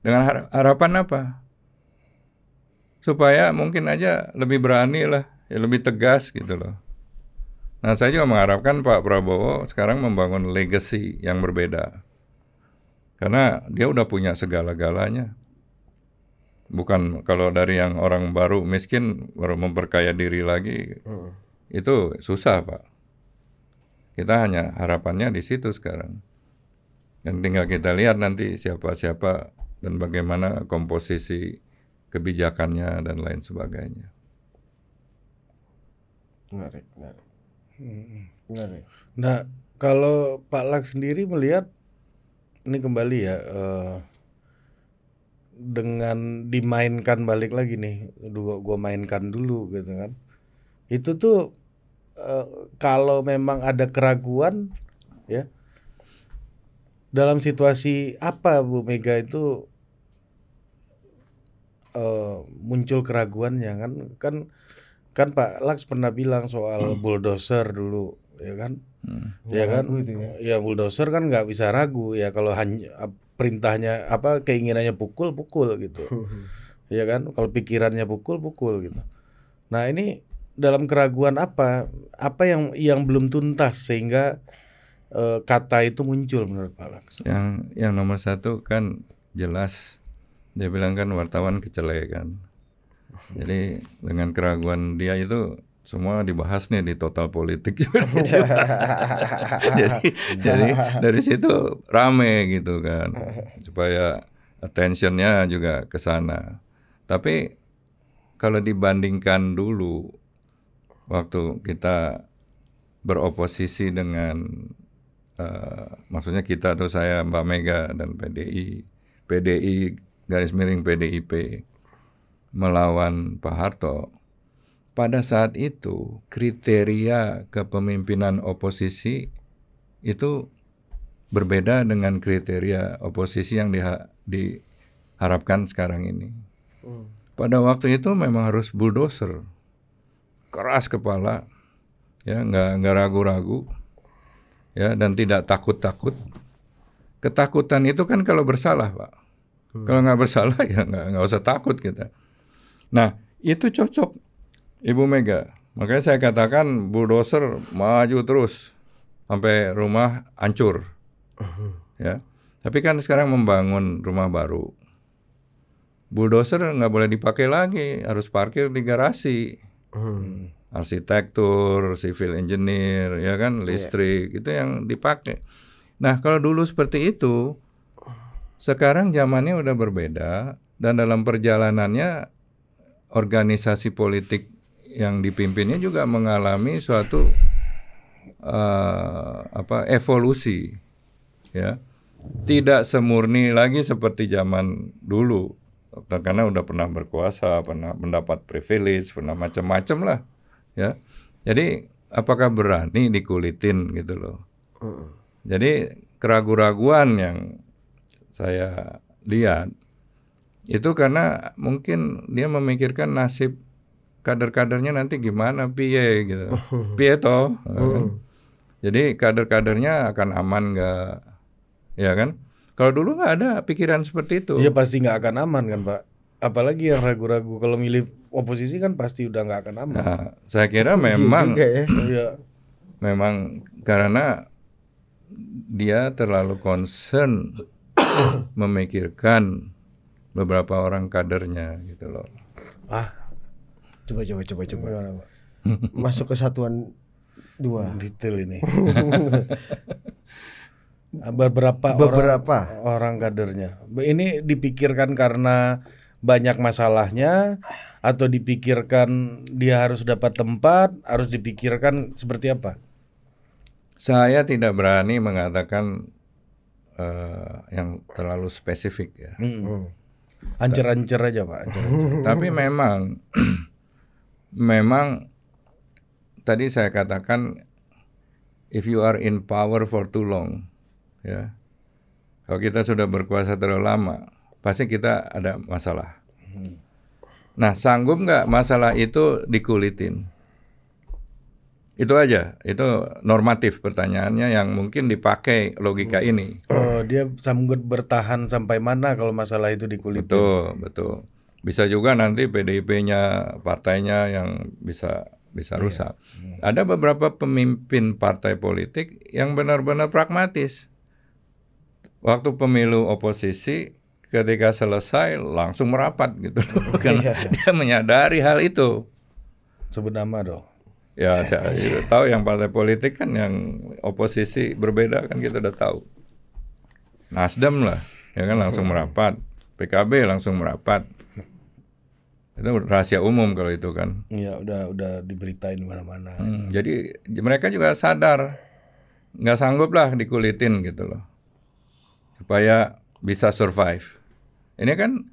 Dengan har harapan apa? Supaya mungkin aja lebih berani lah, ya lebih tegas gitu loh. Nah, saya juga mengharapkan Pak Prabowo sekarang membangun legacy yang berbeda. Karena dia udah punya segala-galanya bukan kalau dari yang orang baru miskin baru memperkaya diri lagi hmm. itu susah pak kita hanya harapannya di situ sekarang dan tinggal kita lihat nanti siapa-siapa dan bagaimana komposisi kebijakannya dan lain sebagainya menarik menarik hmm. nah kalau Pak Lak sendiri melihat ini kembali ya uh, dengan dimainkan balik lagi nih dua gua mainkan dulu gitu kan itu tuh e, kalau memang ada keraguan ya dalam situasi apa Bu Mega itu e, muncul ya kan kan kan Pak Laks pernah bilang soal hmm. bulldozer dulu ya kan hmm. ya kan ya. ya bulldozer kan nggak bisa ragu ya kalau hanya perintahnya apa keinginannya pukul pukul gitu ya kan kalau pikirannya pukul pukul gitu nah ini dalam keraguan apa apa yang yang belum tuntas sehingga e, kata itu muncul menurut Pak Langsung? yang yang nomor satu kan jelas dia bilang kan wartawan kecelakaan jadi dengan keraguan dia itu semua dibahas nih di total politik. jadi jadi dari situ rame gitu kan supaya attentionnya juga ke sana. Tapi kalau dibandingkan dulu waktu kita beroposisi dengan uh, maksudnya kita tuh saya Mbak Mega dan PDI, PDI garis miring PDIP melawan Pak Harto pada saat itu kriteria kepemimpinan oposisi itu berbeda dengan kriteria oposisi yang diha diharapkan sekarang ini. Hmm. Pada waktu itu memang harus bulldozer, keras kepala, ya nggak nggak ragu-ragu, ya dan tidak takut-takut. Ketakutan itu kan kalau bersalah, pak. Hmm. Kalau nggak bersalah ya nggak nggak usah takut kita. Nah itu cocok Ibu Mega. Makanya saya katakan bulldozer maju terus sampai rumah hancur. Ya. Tapi kan sekarang membangun rumah baru. Bulldozer nggak boleh dipakai lagi, harus parkir di garasi. Hmm. Arsitektur, civil engineer, ya kan, iya. listrik yeah. itu yang dipakai. Nah, kalau dulu seperti itu, sekarang zamannya udah berbeda dan dalam perjalanannya organisasi politik yang dipimpinnya juga mengalami suatu uh, apa evolusi ya tidak semurni lagi seperti zaman dulu karena udah pernah berkuasa pernah mendapat privilege pernah macam-macam lah ya jadi apakah berani dikulitin gitu loh jadi keraguan-raguan yang saya lihat itu karena mungkin dia memikirkan nasib kader-kadernya nanti gimana piye gitu. Oh. piye toh. Ya kan? Oh. Jadi kader-kadernya akan aman nggak? Ya kan? Kalau dulu nggak ada pikiran seperti itu. Iya pasti nggak akan aman kan Pak. Apalagi yang ragu-ragu kalau milih oposisi kan pasti udah nggak akan aman. Nah, saya kira iya memang ya. Iya. memang karena dia terlalu concern memikirkan beberapa orang kadernya gitu loh. Ah, Coba coba coba coba. Masuk ke satuan dua. Detail ini. Beberapa, Beberapa orang, kadernya. Ini dipikirkan karena banyak masalahnya atau dipikirkan dia harus dapat tempat, harus dipikirkan seperti apa? Saya tidak berani mengatakan uh, yang terlalu spesifik ya. Hmm. hmm. Ancer-ancer aja pak. Ancer -ancer. Tapi memang memang tadi saya katakan if you are in power for too long ya kalau kita sudah berkuasa terlalu lama pasti kita ada masalah hmm. nah sanggup nggak masalah itu dikulitin itu aja itu normatif pertanyaannya yang mungkin dipakai logika oh. ini oh dia sanggup bertahan sampai mana kalau masalah itu dikulitin betul betul bisa juga nanti PDIP-nya partainya yang bisa bisa oh, rusak. Iya. Hmm. Ada beberapa pemimpin partai politik yang benar-benar pragmatis. Waktu pemilu oposisi ketika selesai langsung merapat gitu loh. iya. dia menyadari hal itu. Sebut nama dong. Ya, saya, saya tahu yang partai politik kan yang oposisi berbeda kan kita udah tahu. Nasdem lah, ya kan langsung merapat. PKB langsung merapat. Itu rahasia umum kalau itu kan. Iya, udah udah diberitain di mana-mana. Hmm, ya. Jadi mereka juga sadar nggak sanggup lah dikulitin gitu loh. Supaya bisa survive. Ini kan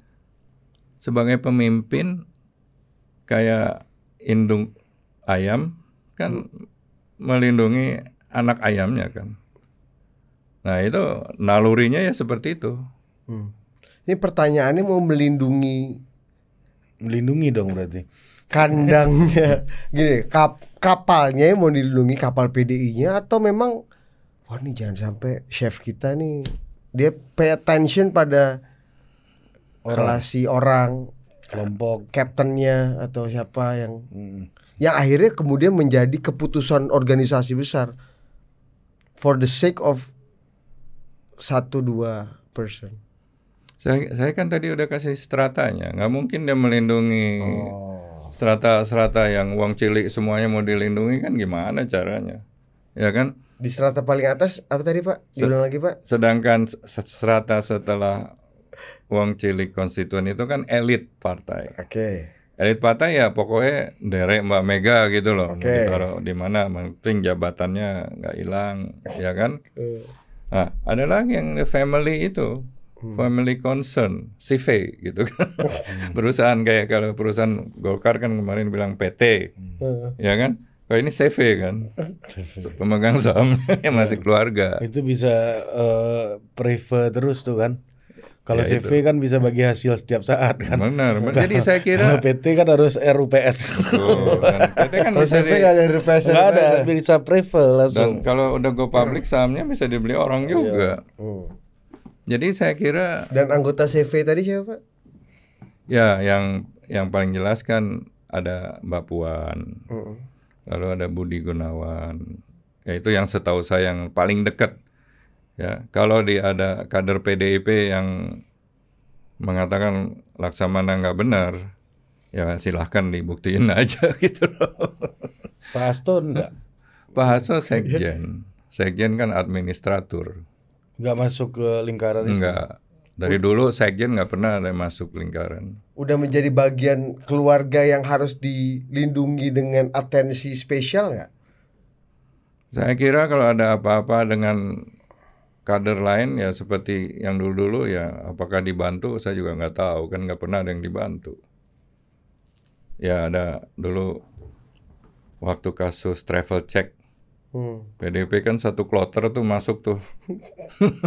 sebagai pemimpin kayak induk ayam kan hmm. melindungi anak ayamnya kan. Nah itu nalurinya ya seperti itu. Hmm. Ini pertanyaannya mau melindungi melindungi dong berarti kandangnya gini kap kapalnya mau dilindungi kapal PDI-nya atau memang wah ini jangan sampai chef kita nih dia pay attention pada relasi orang kelompok kaptennya atau siapa yang hmm. yang akhirnya kemudian menjadi keputusan organisasi besar for the sake of satu dua person saya, saya kan tadi udah kasih stratanya, nggak mungkin dia melindungi strata oh. strata-strata yang uang cilik semuanya mau dilindungi kan gimana caranya, ya kan? Di strata paling atas apa tadi pak? Diulang lagi pak? Sedangkan strata setelah uang cilik konstituen itu kan elit partai. Oke. Okay. Elit partai ya pokoknya derek Mbak Mega gitu loh, okay. ditaruh di mana, penting jabatannya nggak hilang, ya kan? Nah, ada lagi yang family itu hmm. family concern, CV gitu kan. Oh. perusahaan kayak kalau perusahaan Golkar kan kemarin bilang PT. Hmm. Ya kan? Kalau ini CV kan. CV. Pemegang saham ya masih keluarga. Itu bisa uh, prefer terus tuh kan. Kalau ya CV itu. kan bisa bagi hasil setiap saat kan. Benar. Kalo, Jadi saya kira kalau PT kan harus RUPS. Betul, kan. PT kan bisa CV di, ada RUPS. Enggak ada, bisa prefer langsung. Dan kalau udah go public sahamnya bisa dibeli orang iya. juga. Iya. Oh. Jadi saya kira dan anggota CV tadi siapa? Ya, yang yang paling jelas kan ada Mbak Puan, -uh. lalu ada Budi Gunawan. Ya itu yang setahu saya yang paling dekat. Ya, kalau di ada kader PDIP yang mengatakan Laksamana nggak benar, ya silahkan dibuktiin aja gitu loh. Pak Hasto enggak? Pak Hasto sekjen, sekjen kan administratur. Nggak masuk ke lingkaran Nggak. Dari dulu sekjen nggak pernah ada yang masuk lingkaran. Udah menjadi bagian keluarga yang harus dilindungi dengan atensi spesial nggak? Saya kira kalau ada apa-apa dengan kader lain ya seperti yang dulu-dulu ya apakah dibantu saya juga nggak tahu kan nggak pernah ada yang dibantu. Ya ada dulu waktu kasus travel check Hmm. PDP kan satu kloter tuh masuk tuh.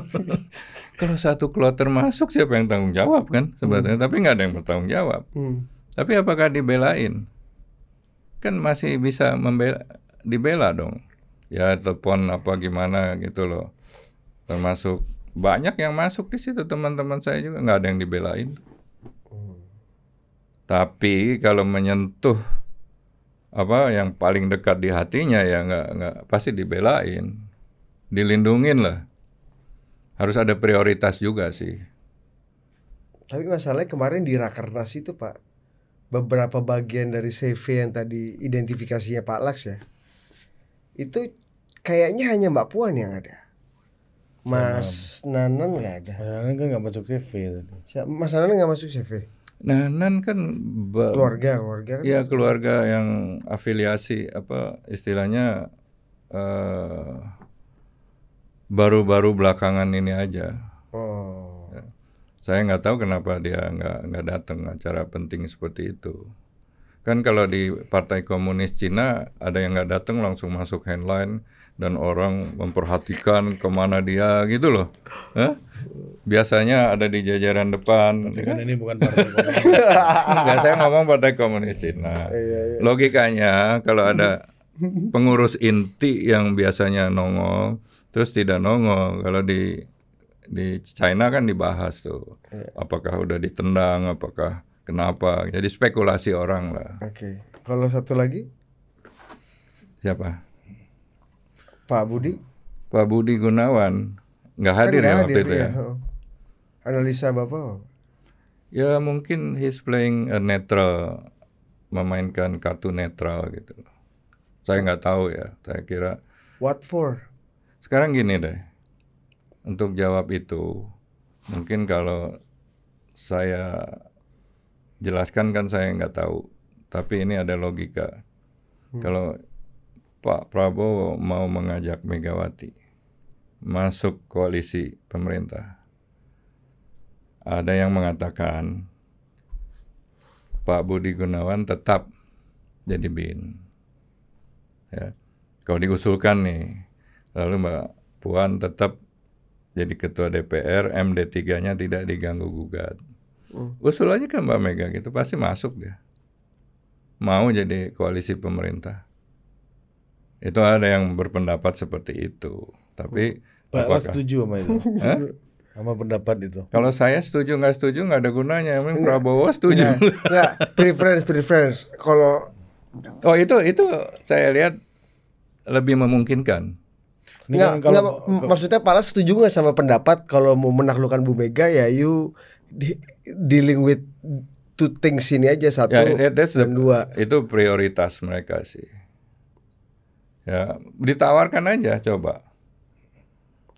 Kalau satu kloter masuk siapa yang tanggung jawab kan sebenarnya? Hmm. Tapi nggak ada yang bertanggung jawab. Hmm. Tapi apakah dibelain? Kan masih bisa membela, dibela dong. Ya telepon apa gimana gitu loh. Termasuk banyak yang masuk di situ teman-teman saya juga nggak ada yang dibelain. Hmm. Tapi kalau menyentuh apa yang paling dekat di hatinya ya nggak nggak pasti dibelain, dilindungin lah. Harus ada prioritas juga sih. Tapi masalahnya kemarin di rakernas itu Pak, beberapa bagian dari CV yang tadi identifikasinya Pak Laks ya, itu kayaknya hanya Mbak Puan yang ada. Iya, Mas Nanan nggak ada. Nanan kan nggak masuk CV tadi. Mas Nanan nggak masuk CV. Nah, Nan kan keluarga, keluarga kan ya keluarga yang afiliasi apa istilahnya eh, baru-baru uh, belakangan ini aja. Oh. Ya. Saya nggak tahu kenapa dia nggak nggak datang acara penting seperti itu. Kan kalau di Partai Komunis Cina ada yang nggak datang langsung masuk headline dan orang memperhatikan kemana dia gitu loh. Eh? Biasanya ada di jajaran depan. Tapi ya kan, kan ini bukan partai komunis. Enggak, saya ngomong partai komunis Nah, iya, iya. Logikanya kalau ada pengurus inti yang biasanya nongol, terus tidak nongol. Kalau di di China kan dibahas tuh, iya. apakah udah ditendang, apakah kenapa. Jadi spekulasi orang lah. Oke. Okay. Kalau satu lagi? Siapa? Pak Budi? Pak Budi Gunawan nggak kan hadir ya hadir, itu ya. ya. Analisa Bapak? Ya mungkin he's playing a netral, memainkan kartu netral gitu. Saya nggak tahu ya. Saya kira. What for? Sekarang gini deh. Untuk jawab itu, mungkin kalau saya jelaskan kan saya nggak tahu. Tapi ini ada logika. Hmm. Kalau Pak Prabowo mau mengajak Megawati masuk koalisi pemerintah. Ada yang mengatakan Pak Budi Gunawan tetap jadi BIN. Ya. Kalau diusulkan nih, lalu Mbak Puan tetap jadi ketua DPR, MD3-nya tidak diganggu gugat. Hmm. Usulannya kan Mbak Mega gitu, pasti masuk dia. Mau jadi koalisi pemerintah itu ada yang berpendapat seperti itu. Tapi oh, Pak setuju sama itu? sama pendapat itu. Kalau saya setuju nggak setuju nggak ada gunanya. Memang Prabowo setuju. Enggak, preference preference. Kalau oh itu itu saya lihat lebih memungkinkan. Kan nggak, kalau, nggak, kalau, maksudnya para setuju nggak sama pendapat kalau mau menaklukkan Bu Mega ya you di dealing with two things ini aja satu ya, yeah, that's the, dan dua. Itu prioritas mereka sih. Ya, ditawarkan aja coba.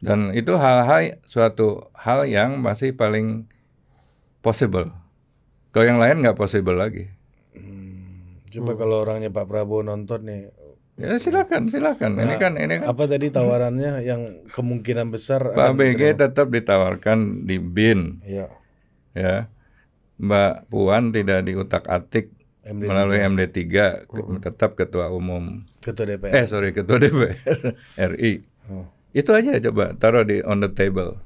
Dan itu hal-hal suatu hal yang masih paling possible. Kalau yang lain nggak possible lagi. Hmm, coba hmm. kalau orangnya Pak Prabowo nonton nih. Ya silakan, silakan. Nah, ini kan ini kan. Apa tadi tawarannya hmm. yang kemungkinan besar Pak BG tetap ditawarkan di BIN. Iya. Ya. Mbak Puan tidak diutak-atik MD3. melalui MD3 uh tetap ketua umum ketua DPR eh sorry ketua DPR RI uh. Oh. itu aja coba taruh di on the table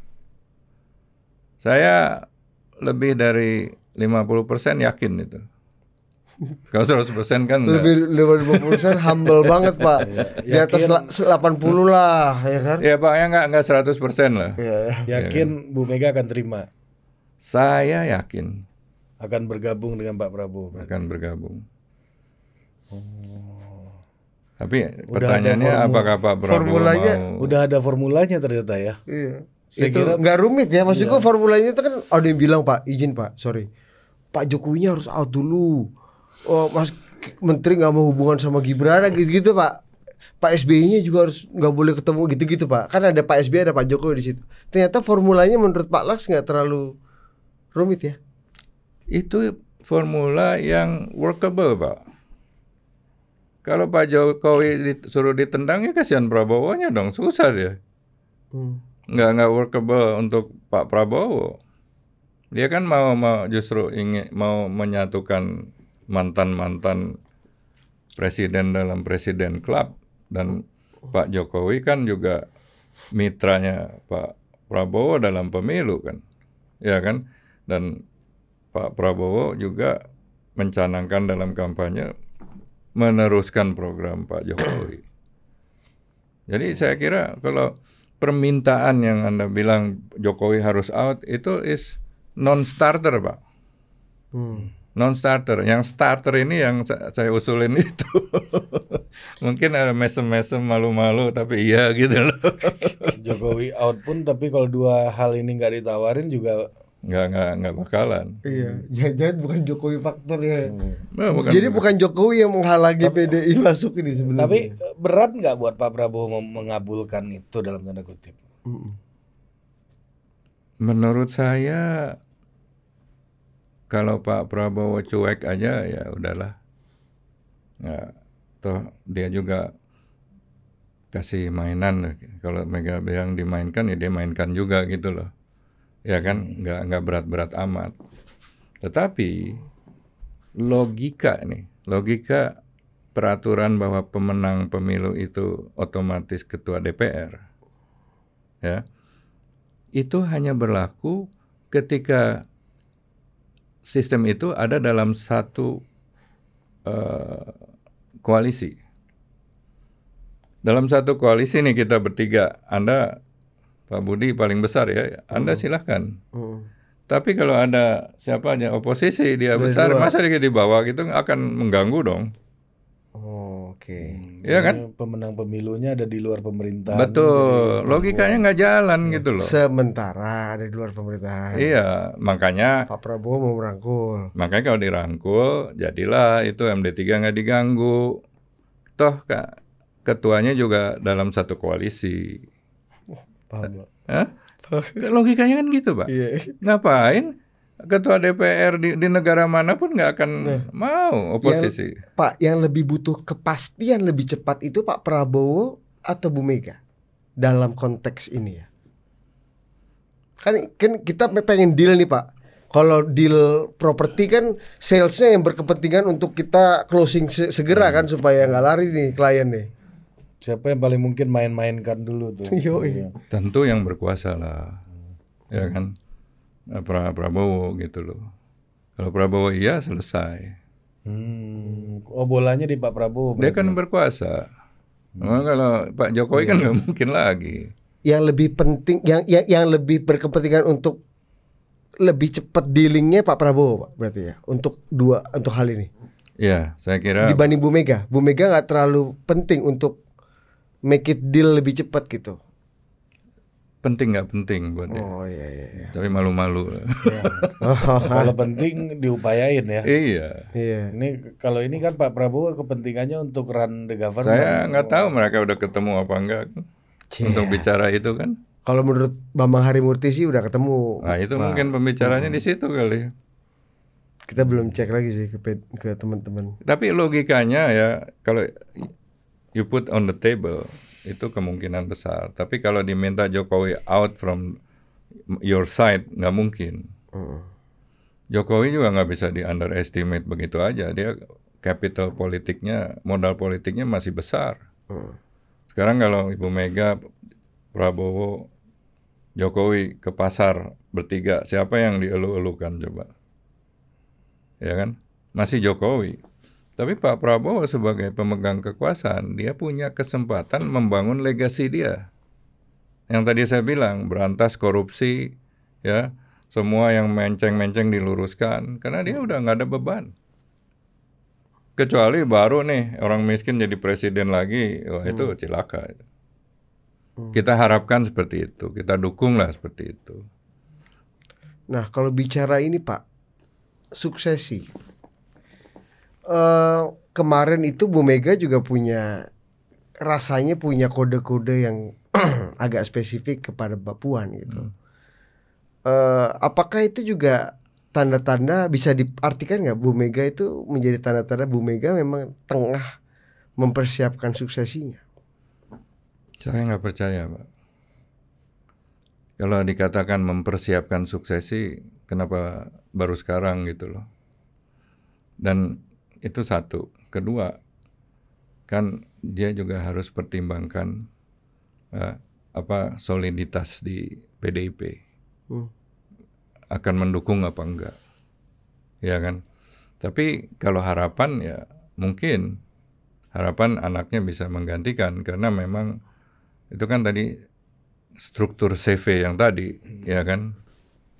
saya lebih dari 50% yakin itu kalau 100 persen kan lebih lebih 50 persen humble banget pak. Iya. Di atas 80 lah ya kan? Ya pak ya nggak nggak 100 persen lah. Iya, ya, ya. Yakin ya, kan? Bu Mega akan terima? Saya yakin akan bergabung dengan Pak Prabowo. Berarti. Akan bergabung. Oh. Tapi udah pertanyaannya apakah Pak Prabowo formulanya, mau... udah ada formulanya ternyata ya. Iya. Saya itu kira nggak rumit ya maksudku iya. formulanya itu kan ada yang bilang Pak izin Pak sorry Pak Jokowinya harus out dulu. Oh Mas Menteri nggak mau hubungan sama Gibran gitu-gitu Pak. Pak SBY-nya juga harus nggak boleh ketemu gitu-gitu Pak. Kan ada Pak SBY ada Pak Jokowi di situ. Ternyata formulanya menurut Pak Laks nggak terlalu rumit ya. Itu formula yang workable, Pak. Kalau Pak Jokowi disuruh ditendang ya kasihan Prabowo-nya dong, susah dia. Hmm. Nggak nggak workable untuk Pak Prabowo. Dia kan mau mau justru ingin mau menyatukan mantan-mantan presiden dalam presiden klub dan Pak Jokowi kan juga mitranya Pak Prabowo dalam pemilu kan. Ya kan? Dan Pak Prabowo juga mencanangkan dalam kampanye meneruskan program Pak Jokowi. Jadi saya kira kalau permintaan yang Anda bilang Jokowi harus out itu is non-starter Pak. Hmm. Non-starter. Yang starter ini yang saya usulin itu. Mungkin ada mesem-mesem malu-malu tapi iya gitu loh. Jokowi out pun tapi kalau dua hal ini nggak ditawarin juga nggak nggak nggak bakalan. Iya, jangan bukan Jokowi faktor ya. Nah, bukan, Jadi bukan, Jokowi yang menghalangi tapi, PDI masuk ini sebenarnya. Tapi eh, berat nggak buat Pak Prabowo mengabulkan itu dalam tanda kutip? Menurut saya kalau Pak Prabowo cuek aja ya udahlah. Ya, toh dia juga kasih mainan kalau Mega yang dimainkan ya dia mainkan juga gitu loh ya kan hmm. nggak nggak berat-berat amat tetapi logika nih logika peraturan bahwa pemenang pemilu itu otomatis ketua DPR ya itu hanya berlaku ketika sistem itu ada dalam satu uh, koalisi dalam satu koalisi nih kita bertiga Anda Pak Budi paling besar ya, Anda hmm. silahkan. Hmm. Tapi kalau ada siapa aja oposisi dia Dari besar, dua. masa dia di bawah gitu akan mengganggu dong. Oke, okay. Hmm. ya kan? Pemenang pemilunya ada di luar pemerintahan. Betul, logikanya nggak jalan ya. gitu loh. Sementara ada di luar pemerintahan. Iya, makanya. Pak Prabowo mau merangkul. Makanya kalau dirangkul, jadilah itu MD3 nggak diganggu. Toh kak, ketuanya juga dalam satu koalisi. Paham, eh, Pak. Eh? Hah? Logikanya kan gitu, Pak. Iya. Ngapain ketua DPR di, di negara manapun nggak akan nah, mau oposisi. Yang, Pak, yang lebih butuh kepastian lebih cepat itu Pak Prabowo atau Bu Mega dalam konteks ini ya. Kan, kan kita pengen deal nih Pak. Kalau deal properti kan salesnya yang berkepentingan untuk kita closing segera kan hmm. supaya nggak lari nih klien nih siapa yang paling mungkin main-mainkan dulu tuh. Yoi. Iya. Tentu yang berkuasa lah, ya hmm. kan eh, pra Prabowo gitu loh. Kalau Prabowo iya selesai. Hmm. Oh bolanya di Pak Prabowo. Dia berarti. kan ya? berkuasa. Hmm. Memang kalau Pak Jokowi kan iya. kan nggak mungkin lagi. Yang lebih penting, yang yang, yang lebih berkepentingan untuk lebih cepat dealingnya Pak Prabowo, Pak berarti ya untuk dua untuk hal ini. Iya, saya kira. Dibanding Bu Mega, Bu Mega nggak terlalu penting untuk make it deal lebih cepat gitu? Penting nggak penting buat dia. Oh iya iya. iya. Tapi malu-malu. Iya. kalau penting diupayain ya. Iya. Iya. Ini kalau ini kan Pak Prabowo kepentingannya untuk run the government. Saya nggak tahu mereka udah ketemu apa enggak yeah. untuk bicara itu kan. Kalau menurut Bambang Harimurti sih udah ketemu. Nah itu Pak. mungkin pembicaranya hmm. di situ kali kita belum cek lagi sih ke teman-teman. Tapi logikanya ya kalau you put on the table itu kemungkinan besar. Tapi kalau diminta Jokowi out from your side nggak mungkin. Hmm. Jokowi juga nggak bisa di underestimate begitu aja. Dia capital politiknya, modal politiknya masih besar. Hmm. Sekarang kalau Ibu Mega, Prabowo, Jokowi ke pasar bertiga, siapa yang dielu-elukan coba? Ya kan? Masih Jokowi. Tapi Pak Prabowo sebagai pemegang kekuasaan, dia punya kesempatan membangun legasi dia. Yang tadi saya bilang, berantas korupsi, ya, semua yang menceng-menceng diluruskan, karena dia udah nggak ada beban. Kecuali baru nih orang miskin jadi presiden lagi, wah hmm. itu cilaka. Hmm. Kita harapkan seperti itu, kita dukunglah seperti itu. Nah, kalau bicara ini Pak, suksesi Eh, kemarin itu Bu Mega juga punya rasanya punya kode-kode yang agak spesifik kepada Mbak Puan gitu. Hmm. Uh, apakah itu juga tanda-tanda bisa diartikan nggak Bu Mega itu menjadi tanda-tanda Bu Mega memang tengah mempersiapkan suksesinya? Saya nggak percaya, Pak. Kalau dikatakan mempersiapkan suksesi, kenapa baru sekarang gitu loh? Dan itu satu. Kedua, kan dia juga harus pertimbangkan uh, apa soliditas di PDIP. Hmm. Akan mendukung apa enggak. Ya kan? Tapi kalau harapan ya mungkin harapan anaknya bisa menggantikan karena memang itu kan tadi struktur CV yang tadi ya kan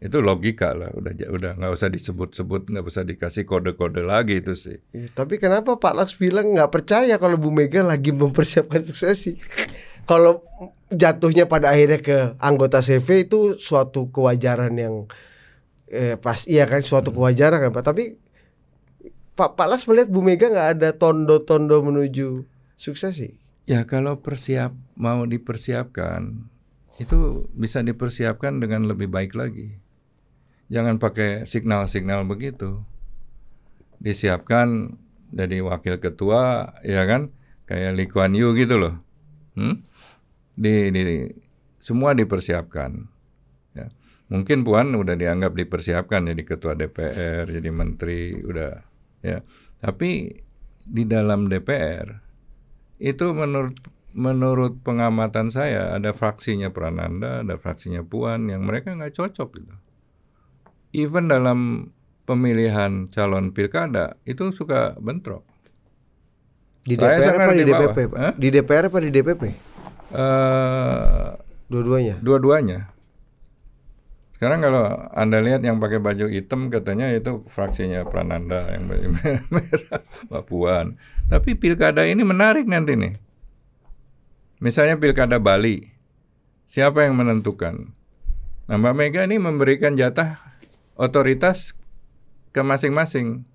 itu logika lah udah udah nggak usah disebut-sebut nggak usah dikasih kode-kode lagi itu sih iya, tapi kenapa Pak Laks bilang nggak percaya kalau Bu Mega lagi mempersiapkan suksesi kalau jatuhnya pada akhirnya ke anggota CV itu suatu kewajaran yang eh, pas iya kan suatu hmm. kewajaran kan Pak tapi Pak Pak Laks melihat Bu Mega nggak ada tondo-tondo menuju suksesi ya kalau persiap mau dipersiapkan itu bisa dipersiapkan dengan lebih baik lagi Jangan pakai signal-signal begitu. Disiapkan jadi wakil ketua, ya kan? Kayak Lee Kuan Yew gitu loh. Hmm? Di, di semua dipersiapkan. Ya. Mungkin Puan udah dianggap dipersiapkan jadi ketua DPR, jadi menteri, udah ya. Tapi di dalam DPR itu menurut menurut pengamatan saya ada fraksinya Prananda, ada fraksinya Puan yang mereka nggak cocok gitu even dalam pemilihan calon pilkada itu suka bentrok. Di DPR apa di DPP? Eh? Di DPR apa di DPP? Uh, dua-duanya. Dua-duanya. Sekarang kalau Anda lihat yang pakai baju hitam katanya itu fraksinya Prananda yang baju merah Mbak Tapi pilkada ini menarik nanti nih. Misalnya pilkada Bali. Siapa yang menentukan? Nah, Mbak Mega ini memberikan jatah otoritas ke masing-masing.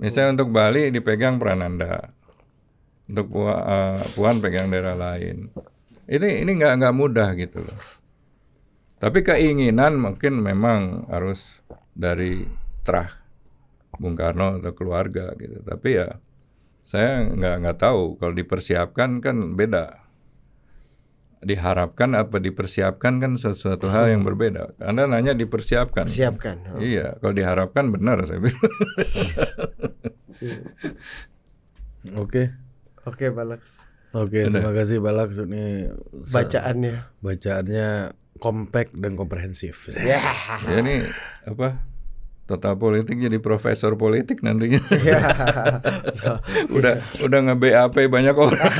Misalnya hmm. untuk Bali dipegang Prananda, untuk Puan, uh, eh, Puan pegang daerah lain. Ini ini nggak nggak mudah gitu loh. Tapi keinginan mungkin memang harus dari terah Bung Karno atau keluarga gitu. Tapi ya saya nggak nggak tahu kalau dipersiapkan kan beda diharapkan apa dipersiapkan kan sesuatu hal yang berbeda. Anda nanya dipersiapkan. Persiapkan. Oh. Iya, kalau diharapkan benar saya bilang. Oke. Oke, Balak. Oke, terima kasih Balak ini bacaannya. Bacaannya kompak dan komprehensif. Ya. Yeah. Ini apa? total politik jadi profesor politik nantinya. Iya. udah udah nge BAP banyak orang.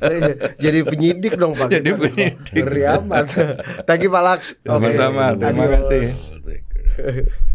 Iya, jadi penyidik dong Pak. Jadi penyidik. Ngeri amat. Thank you Pak Laks. Sama-sama. Terima kasih.